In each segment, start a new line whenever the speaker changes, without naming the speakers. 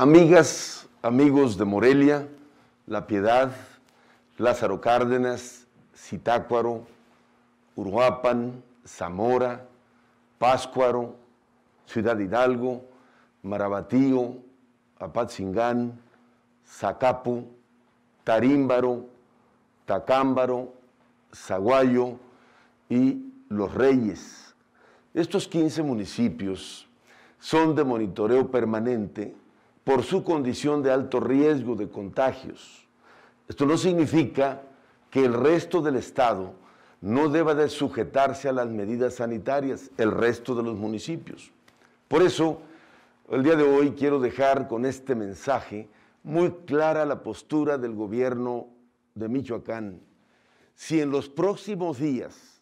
Amigas, amigos de Morelia, La Piedad, Lázaro Cárdenas, Citácuaro, Uruapan, Zamora, Páscuaro, Ciudad Hidalgo, Marabatío, Apatzingán, Zacapu, Tarímbaro, Tacámbaro, Zaguayo y Los Reyes. Estos 15 municipios son de monitoreo permanente por su condición de alto riesgo de contagios. Esto no significa que el resto del Estado no deba de sujetarse a las medidas sanitarias, el resto de los municipios. Por eso, el día de hoy quiero dejar con este mensaje muy clara la postura del gobierno de Michoacán. Si en los próximos días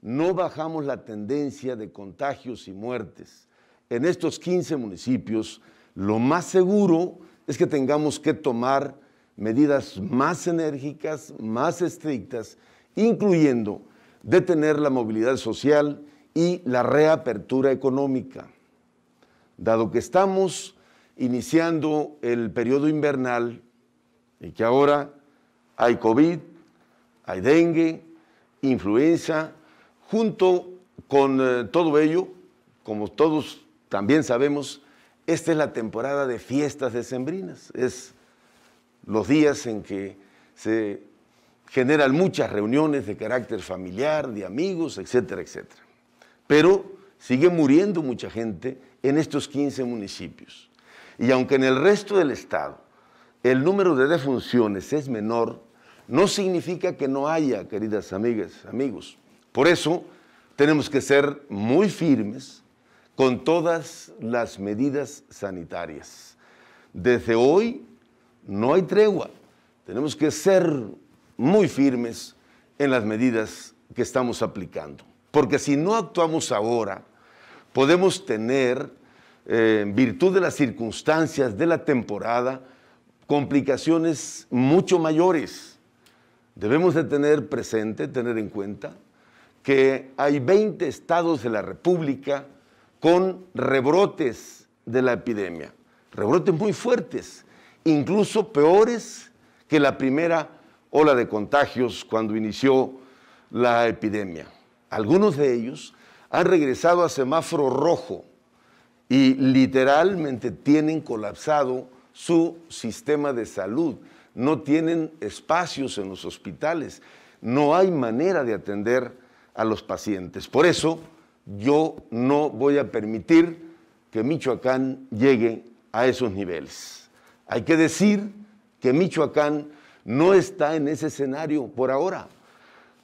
no bajamos la tendencia de contagios y muertes en estos 15 municipios, lo más seguro es que tengamos que tomar medidas más enérgicas, más estrictas, incluyendo detener la movilidad social y la reapertura económica. Dado que estamos iniciando el periodo invernal y que ahora hay COVID, hay dengue, influenza, junto con eh, todo ello, como todos también sabemos, esta es la temporada de fiestas decembrinas. Es los días en que se generan muchas reuniones de carácter familiar, de amigos, etcétera, etcétera. Pero sigue muriendo mucha gente en estos 15 municipios. Y aunque en el resto del estado el número de defunciones es menor, no significa que no haya, queridas amigas, amigos. Por eso tenemos que ser muy firmes con todas las medidas sanitarias. Desde hoy no hay tregua. Tenemos que ser muy firmes en las medidas que estamos aplicando. Porque si no actuamos ahora, podemos tener, eh, en virtud de las circunstancias de la temporada, complicaciones mucho mayores. Debemos de tener presente, tener en cuenta, que hay 20 estados de la República con rebrotes de la epidemia, rebrotes muy fuertes, incluso peores que la primera ola de contagios cuando inició la epidemia. Algunos de ellos han regresado a semáforo rojo y literalmente tienen colapsado su sistema de salud. No tienen espacios en los hospitales. No hay manera de atender a los pacientes. Por eso, yo no voy a permitir que Michoacán llegue a esos niveles. Hay que decir que Michoacán no está en ese escenario por ahora,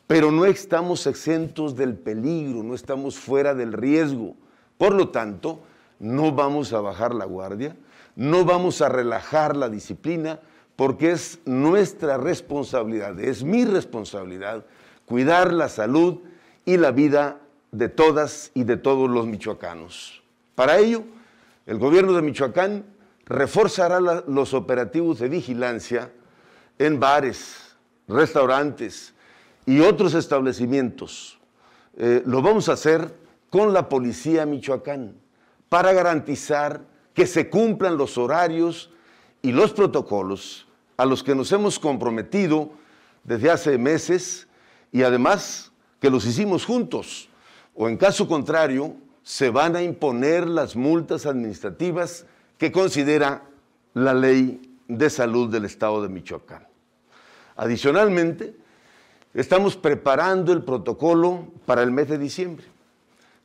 pero no estamos exentos del peligro, no estamos fuera del riesgo. Por lo tanto, no vamos a bajar la guardia, no vamos a relajar la disciplina, porque es nuestra responsabilidad, es mi responsabilidad cuidar la salud y la vida de todas y de todos los michoacanos. Para ello, el gobierno de Michoacán reforzará los operativos de vigilancia en bares, restaurantes y otros establecimientos. Eh, lo vamos a hacer con la policía Michoacán para garantizar que se cumplan los horarios y los protocolos a los que nos hemos comprometido desde hace meses y además que los hicimos juntos o en caso contrario, se van a imponer las multas administrativas que considera la ley de salud del Estado de Michoacán. Adicionalmente, estamos preparando el protocolo para el mes de diciembre,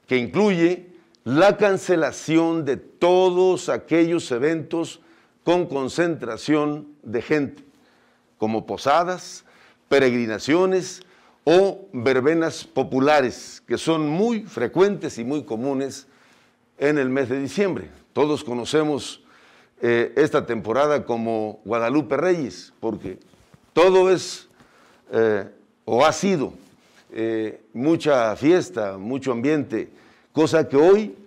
que incluye la cancelación de todos aquellos eventos con concentración de gente, como posadas, peregrinaciones, o verbenas populares, que son muy frecuentes y muy comunes en el mes de diciembre. Todos conocemos eh, esta temporada como Guadalupe Reyes, porque todo es eh, o ha sido eh, mucha fiesta, mucho ambiente, cosa que hoy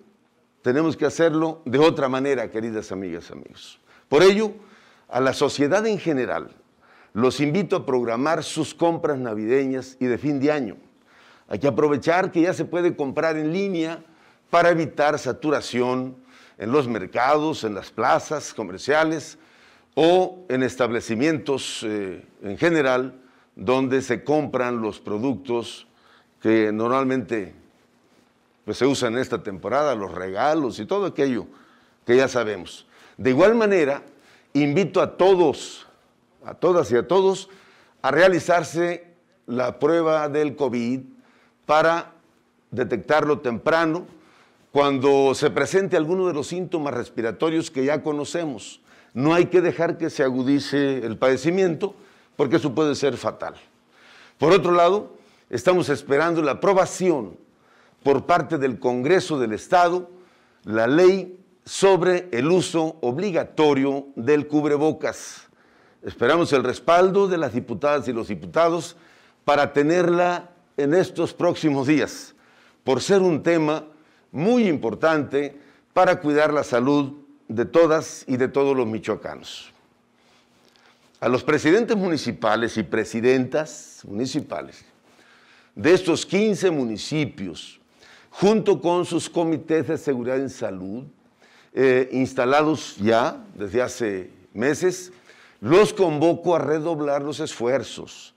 tenemos que hacerlo de otra manera, queridas amigas, amigos. Por ello, a la sociedad en general, los invito a programar sus compras navideñas y de fin de año. Hay que aprovechar que ya se puede comprar en línea para evitar saturación en los mercados, en las plazas comerciales o en establecimientos eh, en general donde se compran los productos que normalmente pues, se usan en esta temporada, los regalos y todo aquello que ya sabemos. De igual manera, invito a todos a todas y a todos a realizarse la prueba del COVID para detectarlo temprano cuando se presente alguno de los síntomas respiratorios que ya conocemos. No hay que dejar que se agudice el padecimiento porque eso puede ser fatal. Por otro lado, estamos esperando la aprobación por parte del Congreso del Estado la ley sobre el uso obligatorio del cubrebocas. Esperamos el respaldo de las diputadas y los diputados para tenerla en estos próximos días, por ser un tema muy importante para cuidar la salud de todas y de todos los michoacanos. A los presidentes municipales y presidentas municipales de estos 15 municipios, junto con sus comités de seguridad en salud, eh, instalados ya desde hace meses, los convoco a redoblar los esfuerzos.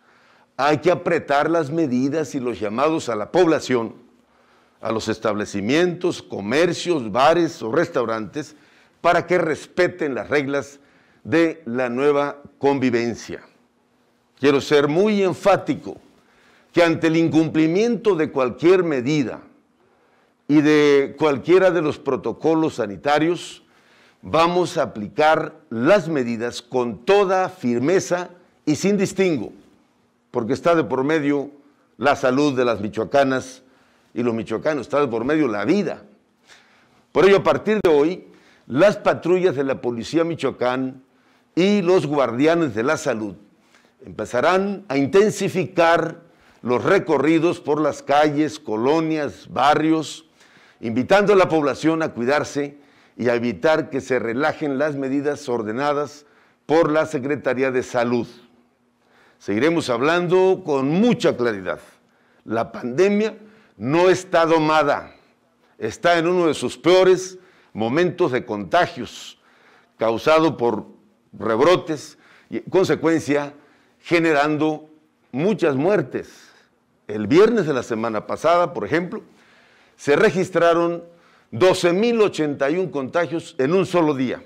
Hay que apretar las medidas y los llamados a la población, a los establecimientos, comercios, bares o restaurantes, para que respeten las reglas de la nueva convivencia. Quiero ser muy enfático que ante el incumplimiento de cualquier medida y de cualquiera de los protocolos sanitarios, vamos a aplicar las medidas con toda firmeza y sin distingo, porque está de por medio la salud de las michoacanas y los michoacanos, está de por medio la vida. Por ello, a partir de hoy, las patrullas de la Policía Michoacán y los guardianes de la salud empezarán a intensificar los recorridos por las calles, colonias, barrios, invitando a la población a cuidarse y a evitar que se relajen las medidas ordenadas por la Secretaría de Salud. Seguiremos hablando con mucha claridad. La pandemia no está domada, está en uno de sus peores momentos de contagios, causado por rebrotes y en consecuencia generando muchas muertes. El viernes de la semana pasada, por ejemplo, se registraron 12.081 contagios en un solo día.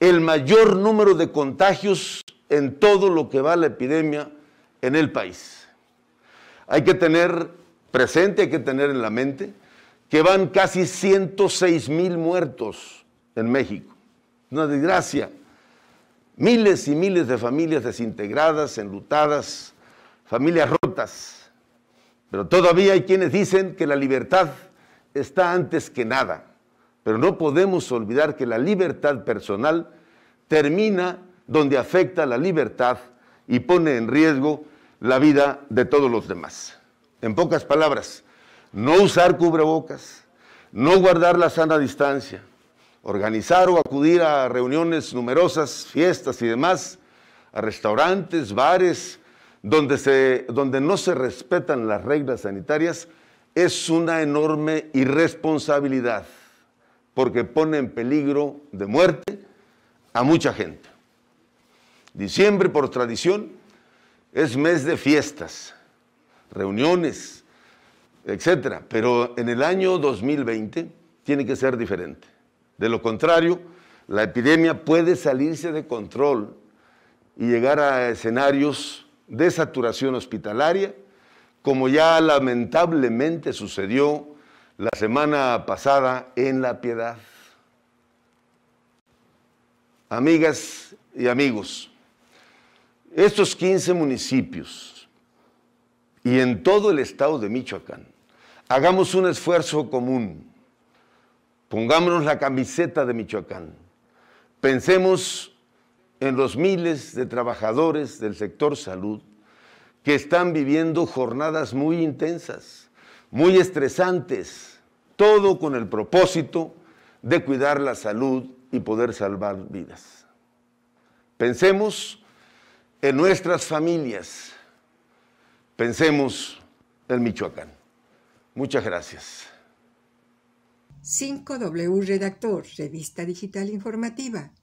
El mayor número de contagios en todo lo que va la epidemia en el país. Hay que tener presente, hay que tener en la mente que van casi 106 mil muertos en México. Una desgracia. Miles y miles de familias desintegradas, enlutadas, familias rotas. Pero todavía hay quienes dicen que la libertad está antes que nada, pero no podemos olvidar que la libertad personal termina donde afecta la libertad y pone en riesgo la vida de todos los demás. En pocas palabras, no usar cubrebocas, no guardar la sana distancia, organizar o acudir a reuniones numerosas, fiestas y demás, a restaurantes, bares, donde, donde no se respetan las reglas sanitarias, es una enorme irresponsabilidad porque pone en peligro de muerte a mucha gente. Diciembre, por tradición, es mes de fiestas, reuniones, etc. Pero en el año 2020 tiene que ser diferente. De lo contrario, la epidemia puede salirse de control y llegar a escenarios de saturación hospitalaria como ya lamentablemente sucedió la semana pasada en La Piedad. Amigas y amigos, estos 15 municipios y en todo el estado de Michoacán, hagamos un esfuerzo común, pongámonos la camiseta de Michoacán, pensemos en los miles de trabajadores del sector salud que están viviendo jornadas muy intensas, muy estresantes, todo con el propósito de cuidar la salud y poder salvar vidas. Pensemos en nuestras familias, pensemos en Michoacán. Muchas gracias. 5W Redactor, Revista Digital Informativa.